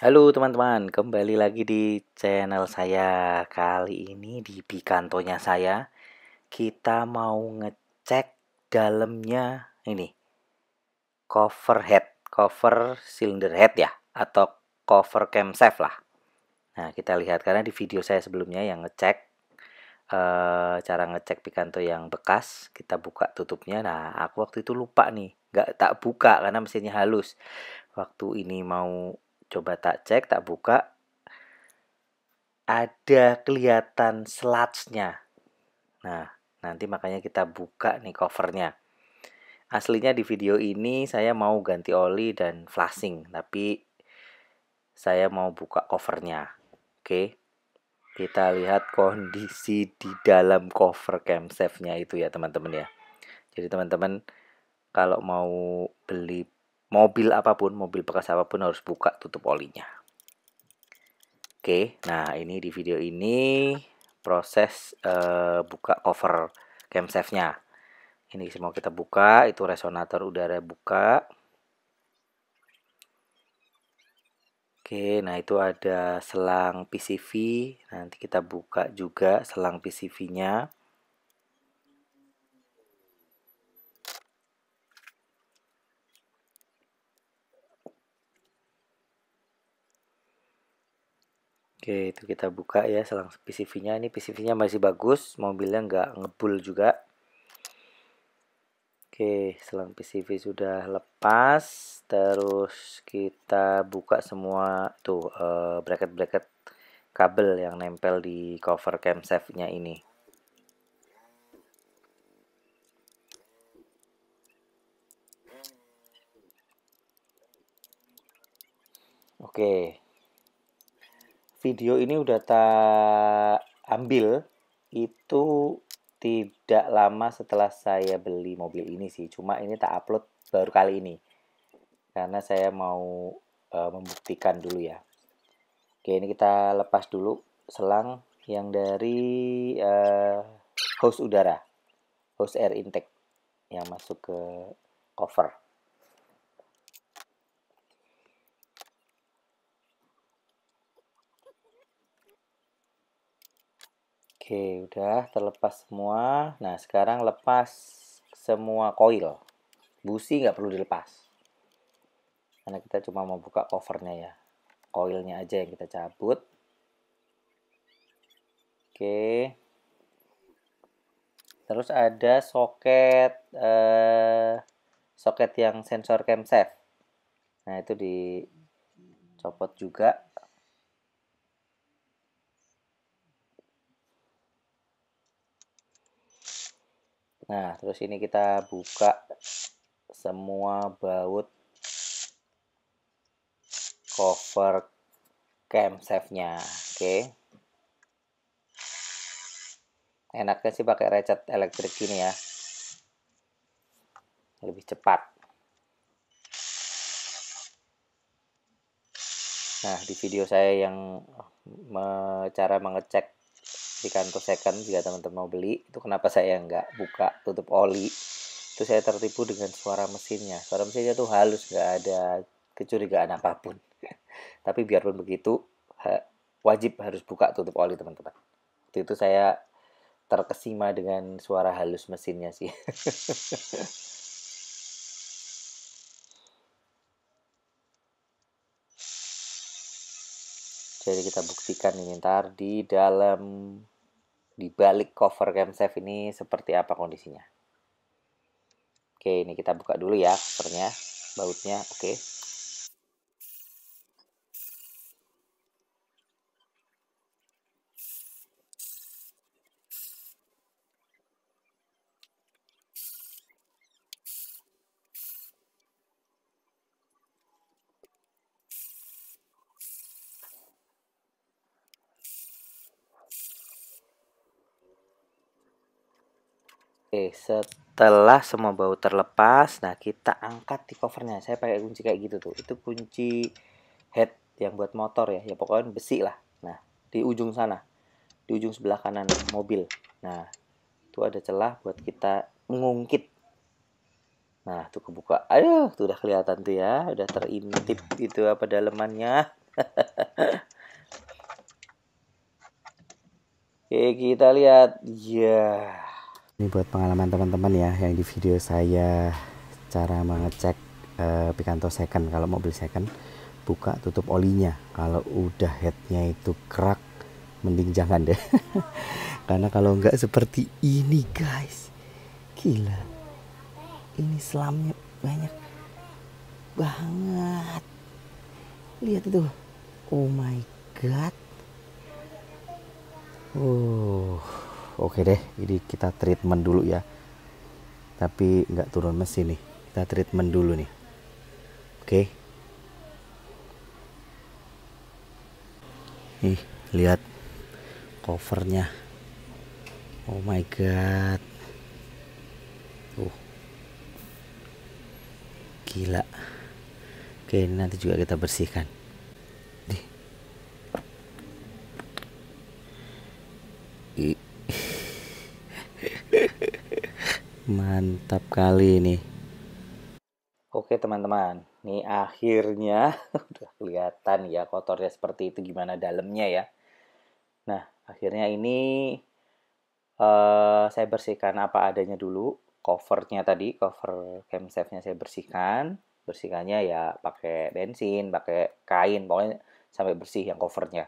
Halo teman-teman, kembali lagi di channel saya Kali ini di Bikantonya saya Kita mau ngecek dalamnya ini Cover head, cover cylinder head ya Atau cover camshaft lah Nah kita lihat, karena di video saya sebelumnya yang ngecek e, Cara ngecek Picanto yang bekas Kita buka tutupnya, nah aku waktu itu lupa nih Gak tak buka karena mesinnya halus Waktu ini mau coba tak cek, tak buka. Ada kelihatan slatsnya Nah, nanti makanya kita buka nih covernya. Aslinya di video ini saya mau ganti oli dan flashing, tapi saya mau buka covernya. Oke. Kita lihat kondisi di dalam cover camshaftnya itu ya, teman-teman ya. Jadi teman-teman kalau mau beli mobil apapun, mobil bekas apapun harus buka tutup olinya. Oke, nah ini di video ini proses uh, buka cover camshaftnya. Ini semua kita buka, itu resonator udara buka. Oke, nah itu ada selang PCV. Nanti kita buka juga selang PCV-nya. Oke, itu kita buka ya selang PCV-nya. Ini PCV-nya masih bagus, mobilnya nggak ngebul juga. Oke, selang PCV sudah lepas. Terus kita buka semua tuh eh, bracket-bracket uh, kabel yang nempel di cover camshaft-nya ini. Oke, video ini udah tak ambil itu tidak lama setelah saya beli mobil ini sih. Cuma ini tak upload baru kali ini. Karena saya mau uh, membuktikan dulu ya. Oke, ini kita lepas dulu selang yang dari uh, hose udara. Hose air intake yang masuk ke cover. Oke, udah terlepas semua. Nah, sekarang lepas semua koil. Busi nggak perlu dilepas. Karena kita cuma mau buka covernya ya. Koilnya aja yang kita cabut. Oke. Terus ada soket eh, soket yang sensor camshaft. Nah, itu dicopot juga. Nah, terus ini kita buka semua baut cover cam safe-nya. Oke. Okay. Enaknya sih pakai recet elektrik ini ya. Lebih cepat. Nah, di video saya yang cara mengecek di kantor second kan jika teman-teman mau beli itu kenapa saya nggak buka tutup oli itu saya tertipu dengan suara mesinnya suara mesinnya tuh halus nggak ada kecurigaan apapun tapi biarpun begitu wajib harus buka tutup oli teman-teman waktu itu saya terkesima dengan suara halus mesinnya sih jadi kita buktikan ini ntar di dalam di balik cover save ini seperti apa kondisinya oke ini kita buka dulu ya covernya bautnya oke Oke, setelah semua bau terlepas, nah kita angkat di covernya. Saya pakai kunci kayak gitu tuh. Itu kunci head yang buat motor ya. Ya pokoknya besi lah. Nah, di ujung sana. Di ujung sebelah kanan mobil. Nah, itu ada celah buat kita mengungkit. Nah, tuh kebuka. Ayo tuh udah kelihatan tuh ya. Udah terintip itu apa dalemannya. Oke, kita lihat. Ya. Yeah ini buat pengalaman teman-teman ya yang di video saya cara mengecek uh, Picanto second kalau beli second buka tutup olinya kalau udah headnya itu kerak mending jangan deh karena kalau nggak seperti ini guys gila ini selamnya banyak banget lihat itu oh my god oh oke deh ini kita treatment dulu ya tapi nggak turun mesin nih kita treatment dulu nih oke okay. nih lihat covernya oh my god Uh. gila oke okay, nanti juga kita bersihkan Mantap kali ini. Oke teman-teman, ini akhirnya udah kelihatan ya kotornya seperti itu gimana dalamnya ya. Nah, akhirnya ini uh, saya bersihkan apa adanya dulu. Covernya tadi, cover camshaftnya saya bersihkan. Bersihkannya ya pakai bensin, pakai kain, pokoknya sampai bersih yang covernya.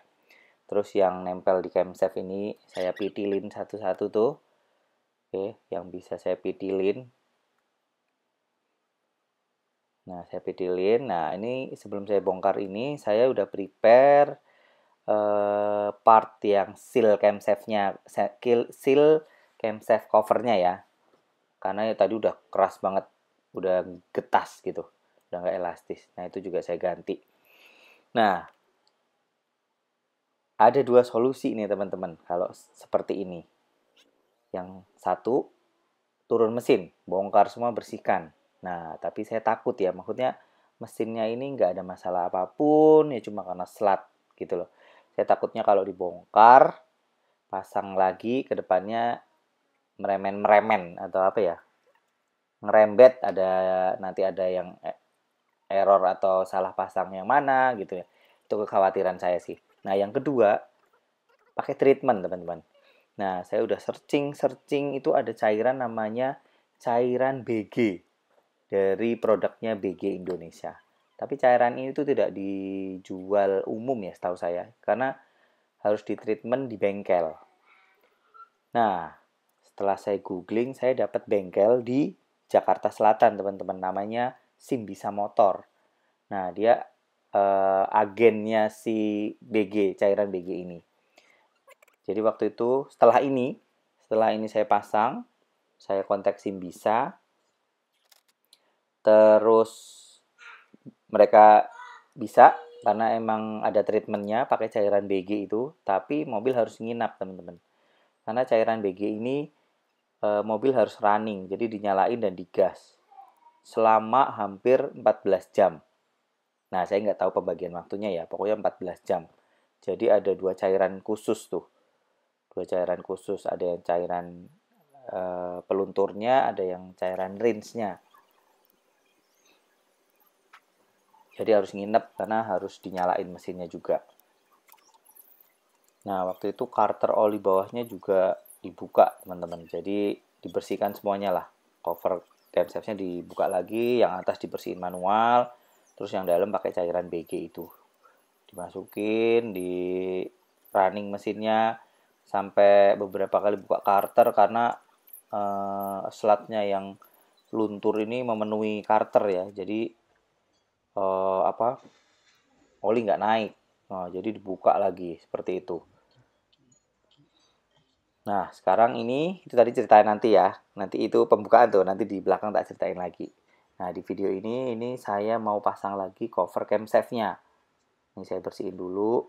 Terus yang nempel di camshaft ini saya pitilin satu-satu tuh Oke, yang bisa saya pitilin. Nah, saya pitilin. Nah, ini sebelum saya bongkar ini, saya udah prepare eh, part yang seal camshaftnya, seal camshaft covernya ya. Karena ya tadi udah keras banget, udah getas gitu, udah nggak elastis. Nah, itu juga saya ganti. Nah, ada dua solusi nih teman-teman kalau seperti ini yang satu, turun mesin, bongkar semua, bersihkan. Nah, tapi saya takut ya, maksudnya mesinnya ini nggak ada masalah apapun, ya cuma karena selat gitu loh. Saya takutnya kalau dibongkar, pasang lagi ke depannya meremen-meremen atau apa ya, ngerembet ada nanti ada yang e, error atau salah pasang yang mana gitu ya. Itu kekhawatiran saya sih. Nah, yang kedua, pakai treatment teman-teman. Nah, saya udah searching, searching itu ada cairan namanya cairan BG dari produknya BG Indonesia. Tapi cairan ini tuh tidak dijual umum ya setahu saya karena harus ditreatment di bengkel. Nah, setelah saya googling saya dapat bengkel di Jakarta Selatan, teman-teman. Namanya Simbisa Motor. Nah, dia eh, agennya si BG, cairan BG ini. Jadi waktu itu setelah ini, setelah ini saya pasang, saya kontak SIM bisa Terus mereka bisa karena emang ada treatmentnya pakai cairan BG itu, tapi mobil harus nginap teman-teman. Karena cairan BG ini eh, mobil harus running, jadi dinyalain dan digas selama hampir 14 jam. Nah, saya nggak tahu pembagian waktunya ya, pokoknya 14 jam. Jadi ada dua cairan khusus tuh dua cairan khusus ada yang cairan e, pelunturnya ada yang cairan rinse nya jadi harus nginep karena harus dinyalain mesinnya juga nah waktu itu carter oli bawahnya juga dibuka teman-teman jadi dibersihkan semuanya lah cover camshaftnya dibuka lagi yang atas dibersihin manual terus yang dalam pakai cairan BG itu dimasukin di running mesinnya sampai beberapa kali buka karter karena uh, eh, selatnya yang luntur ini memenuhi karter ya jadi uh, apa oli nggak naik nah, jadi dibuka lagi seperti itu nah sekarang ini itu tadi ceritain nanti ya nanti itu pembukaan tuh nanti di belakang tak ceritain lagi nah di video ini ini saya mau pasang lagi cover camshaftnya ini saya bersihin dulu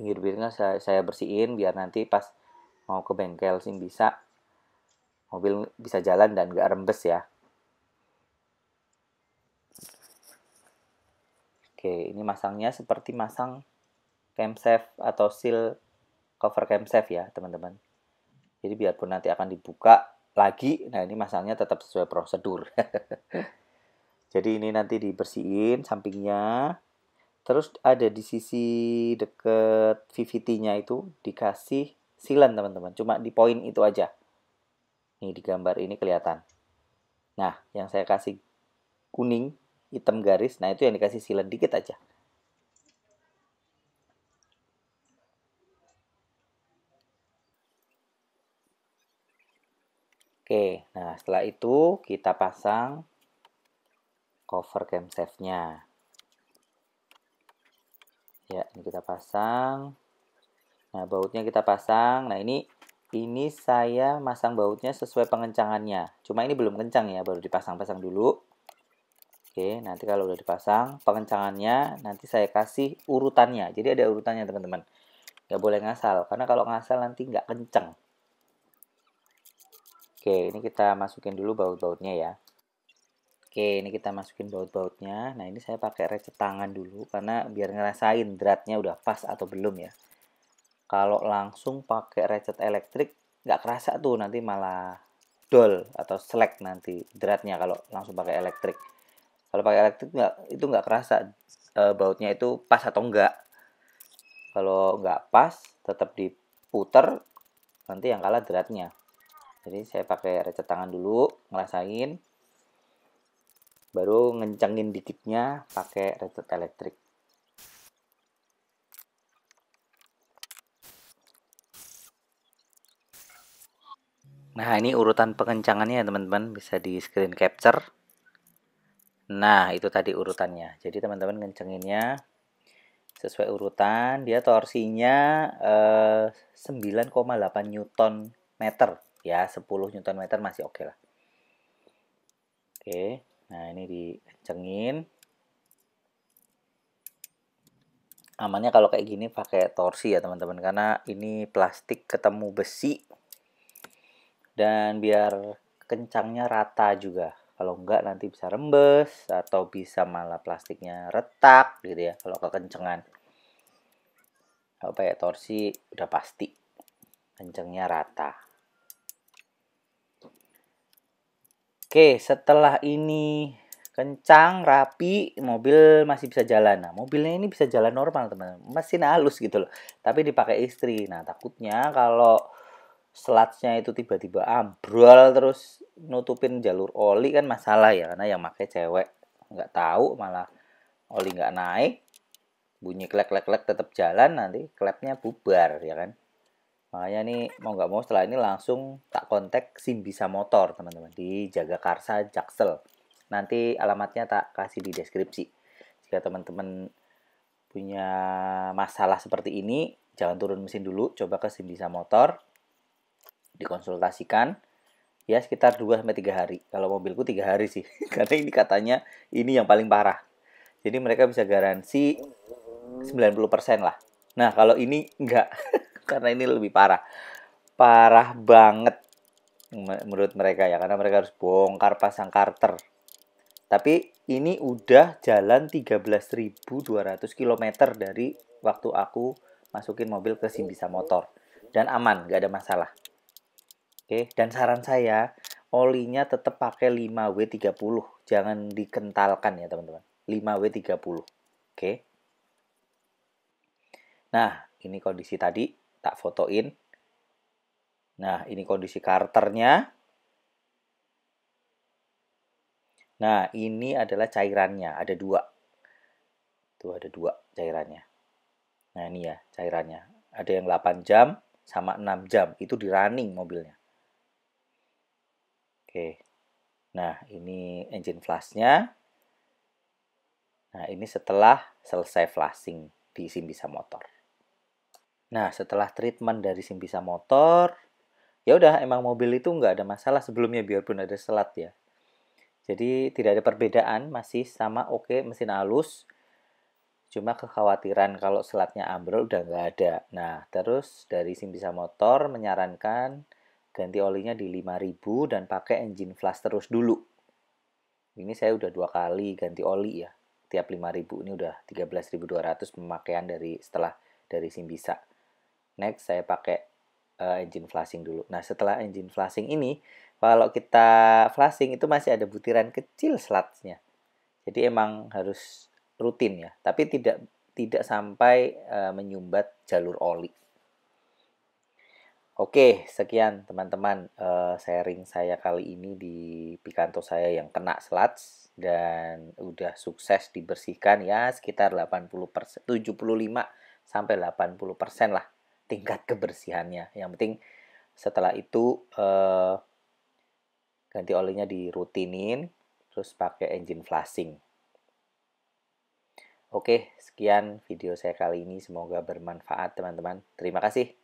pinggir-pinggirnya saya, saya bersihin biar nanti pas mau ke bengkel sih bisa mobil bisa jalan dan gak rembes ya Oke, ini masangnya seperti masang camshaft atau seal cover camshaft ya, teman-teman. Jadi biarpun nanti akan dibuka lagi, nah ini masangnya tetap sesuai prosedur. Jadi ini nanti dibersihin sampingnya, terus ada di sisi deket VVT-nya itu dikasih silen teman-teman cuma di poin itu aja Ini di gambar ini kelihatan nah yang saya kasih kuning hitam garis nah itu yang dikasih silen dikit aja Oke, nah setelah itu kita pasang cover camshaft nya ini kita pasang. Nah, bautnya kita pasang. Nah, ini ini saya masang bautnya sesuai pengencangannya. Cuma ini belum kencang ya, baru dipasang-pasang dulu. Oke, nanti kalau udah dipasang pengencangannya, nanti saya kasih urutannya. Jadi ada urutannya, teman-teman. Nggak boleh ngasal, karena kalau ngasal nanti nggak kencang. Oke, ini kita masukin dulu baut-bautnya ya. Oke, ini kita masukin baut-bautnya. Nah, ini saya pakai recet tangan dulu karena biar ngerasain dratnya udah pas atau belum ya. Kalau langsung pakai recet elektrik nggak kerasa tuh nanti malah dol atau selek nanti dratnya kalau langsung pakai elektrik. Kalau pakai elektrik nggak itu nggak kerasa e, bautnya itu pas atau enggak. Kalau nggak pas tetap diputer nanti yang kalah dratnya. Jadi saya pakai recet tangan dulu ngerasain baru ngencengin dikitnya pakai ratchet elektrik Nah ini urutan pengencangannya ya teman-teman bisa di screen capture Nah itu tadi urutannya jadi teman-teman ngencenginnya sesuai urutan dia torsinya eh, 9,8 newton meter ya 10 newton meter masih oke okay lah Oke okay. Nah, ini dikencengin. Amannya kalau kayak gini pakai torsi ya, teman-teman. Karena ini plastik ketemu besi. Dan biar kencangnya rata juga. Kalau enggak nanti bisa rembes atau bisa malah plastiknya retak gitu ya kalau kekencengan. Kalau pakai torsi udah pasti kencangnya rata. Oke, setelah ini kencang, rapi, mobil masih bisa jalan. Nah, mobilnya ini bisa jalan normal, teman-teman. Mesin halus gitu loh. Tapi dipakai istri. Nah, takutnya kalau slatsnya itu tiba-tiba ambrol terus nutupin jalur oli kan masalah ya karena yang pakai cewek nggak tahu malah oli nggak naik bunyi klek klek klek tetap jalan nanti klepnya bubar ya kan Makanya nih mau nggak mau setelah ini langsung tak kontak SIM bisa motor teman-teman di Jagakarsa Jaksel. Nanti alamatnya tak kasih di deskripsi. Jika teman-teman punya masalah seperti ini, jangan turun mesin dulu, coba ke SIM bisa motor, dikonsultasikan, ya sekitar 2-3 hari. Kalau mobilku tiga hari sih, karena ini katanya ini yang paling parah. Jadi mereka bisa garansi 90% lah. Nah kalau ini enggak, karena ini lebih parah parah banget menurut mereka ya karena mereka harus bongkar pasang karter tapi ini udah jalan 13.200 km dari waktu aku masukin mobil ke Simbisa Motor dan aman gak ada masalah oke dan saran saya olinya tetap pakai 5W30 jangan dikentalkan ya teman-teman 5W30 oke nah ini kondisi tadi tak fotoin. Nah, ini kondisi karternya. Nah, ini adalah cairannya, ada dua. Tuh ada dua cairannya. Nah, ini ya cairannya. Ada yang 8 jam sama 6 jam, itu di running mobilnya. Oke. Nah, ini engine flashnya. Nah, ini setelah selesai flashing di Simbisa Motor. Nah, setelah treatment dari Simbisa motor, ya udah emang mobil itu nggak ada masalah sebelumnya biarpun ada selat ya. Jadi tidak ada perbedaan, masih sama oke okay, mesin halus. Cuma kekhawatiran kalau selatnya ambrol udah nggak ada. Nah, terus dari Simbisa motor menyarankan ganti olinya di 5000 dan pakai engine flash terus dulu. Ini saya udah dua kali ganti oli ya. Tiap 5000 ini udah 13200 pemakaian dari setelah dari Simbisa next saya pakai uh, engine flashing dulu. Nah, setelah engine flashing ini, kalau kita flashing itu masih ada butiran kecil slatnya. Jadi emang harus rutin ya, tapi tidak tidak sampai uh, menyumbat jalur oli. Oke, sekian teman-teman uh, sharing saya kali ini di Picanto saya yang kena sludge dan udah sukses dibersihkan ya sekitar 80 75 sampai 80 lah tingkat kebersihannya. Yang penting setelah itu eh, ganti olinya di rutinin, terus pakai engine flushing. Oke, sekian video saya kali ini. Semoga bermanfaat, teman-teman. Terima kasih.